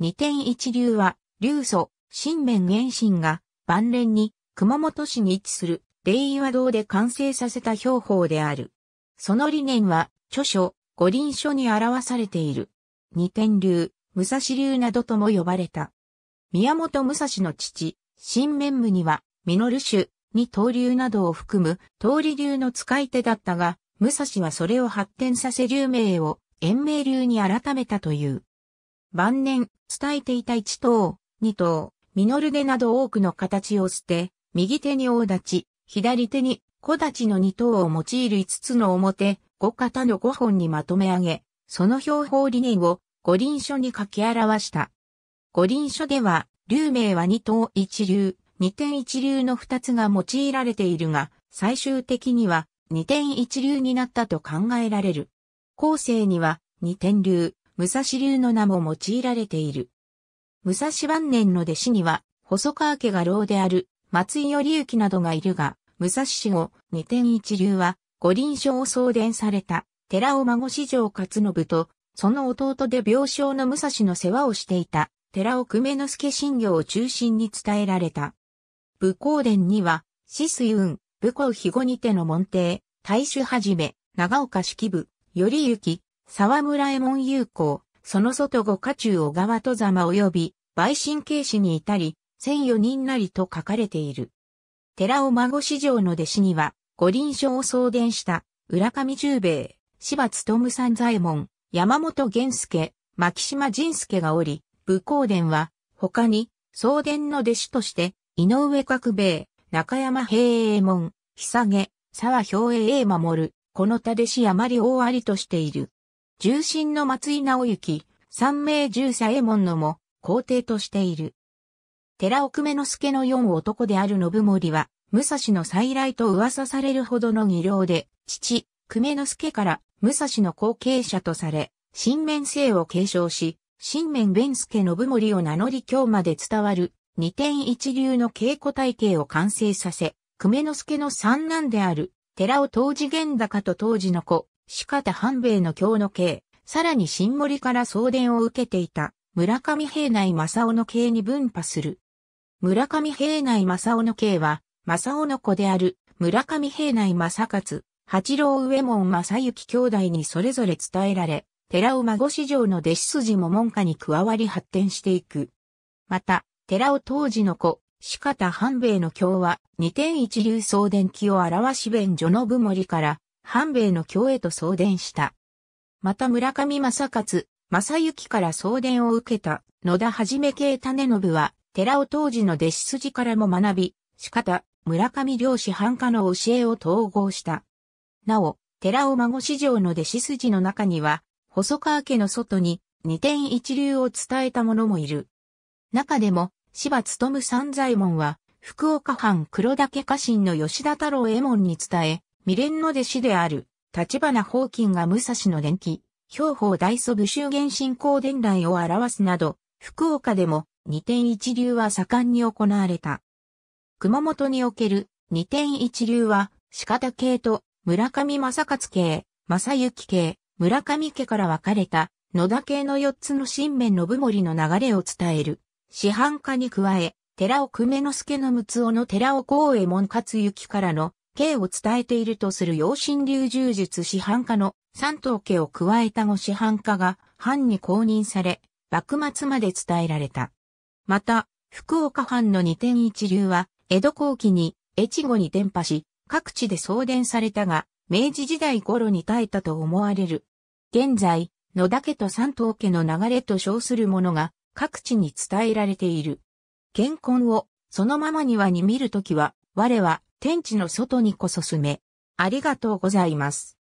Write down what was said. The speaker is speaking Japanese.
二点一流は、流祖、新面原神が、晩年に、熊本市に位置する、霊岩堂で完成させた標法である。その理念は、著書、五輪書に表されている。二点流、武蔵流などとも呼ばれた。宮本武蔵の父、新面部には、実種、に刀流などを含む、刀理流の使い手だったが、武蔵はそれを発展させ流名を、延命流に改めたという。晩年、伝えていた一頭、二頭、ミノルデなど多くの形を捨て、右手に大立ち、左手に小立ちの二頭を用いる五つの表、五型の五本にまとめ上げ、その標法理念を五輪書に書き表した。五輪書では、流名は二頭一流、二点一流の二つが用いられているが、最終的には二点一流になったと考えられる。後世には二点流、武蔵流の名も用いられている。武蔵晩年の弟子には、細川家が老である松井頼之などがいるが、武蔵氏後、二天一流は、五輪書を送伝された、寺尾孫史上勝信と、その弟で病床の武蔵の世話をしていた、寺尾久米之助信行を中心に伝えられた。武功伝には、四水雲、武功肥後にての門弟、大主はじめ、長岡式部、頼之、沢村右門有効、その外後家中小川戸様及び、陪信慶氏に至り、千余人なりと書かれている。寺尾孫史上の弟子には、五輪書を送伝した、浦上十兵衛、芝勤三左衛門、山本玄介、牧島仁介がおり、武功伝は、他に、送伝の弟子として、井上角兵衛、中山平衛門、久下、沢兵衛衛守る、この他弟子あまり大ありとしている。重臣の松井直行、三名重左衛門のも、皇帝としている。寺奥目之助の四男である信盛は、武蔵の再来と噂されるほどの技量で、父、久米之助から武蔵の後継者とされ、新面姓を継承し、新面弁助信盛を名乗り今日まで伝わる二点一流の稽古体系を完成させ、久米之助の三男である、寺尾当時玄高と当時の子、四方半兵衛の京の刑、さらに新森から送電を受けていた村上平内正雄の刑に分派する。村上平内正雄の刑は、正雄の子である村上平内正勝、八郎上門正幸兄弟にそれぞれ伝えられ、寺尾孫子城の弟子筋も門下に加わり発展していく。また、寺尾当時の子、四方半兵衛の京は、二天一流送電機を表し弁所の部森から、半兵衛の京へと送電した。また村上正勝、正幸から送電を受けた野田はじめ系種信は、寺尾当時の弟子筋からも学び、仕方、村上漁師繁華の教えを統合した。なお、寺尾孫史上の弟子筋の中には、細川家の外に二点一流を伝えた者もいる。中でも、柴勤三左衛門は、福岡藩黒岳家臣の吉田太郎右衛門に伝え、未練の弟子である、立花宝金が武蔵の伝記、兵法大祖武州原信仰伝来を表すなど、福岡でも二点一流は盛んに行われた。熊本における二点一流は、四方系と村上正勝系、正幸系、村上家から分かれた野田系の四つの新面信盛の流れを伝える。市販化に加え、寺尾久米之助の六尾の寺尾光栄衛門勝行からの刑を伝えているとする養神流柔術師範化の三頭家を加えた後師範化が藩に公認され、幕末まで伝えられた。また、福岡藩の二天一流は、江戸後期に越後に伝播し、各地で送電されたが、明治時代頃に耐えたと思われる。現在、野田家と三島家の流れと称するものが各地に伝えられている。健康をそのままにはに見るときは、我は天地の外にこそすめ。ありがとうございます。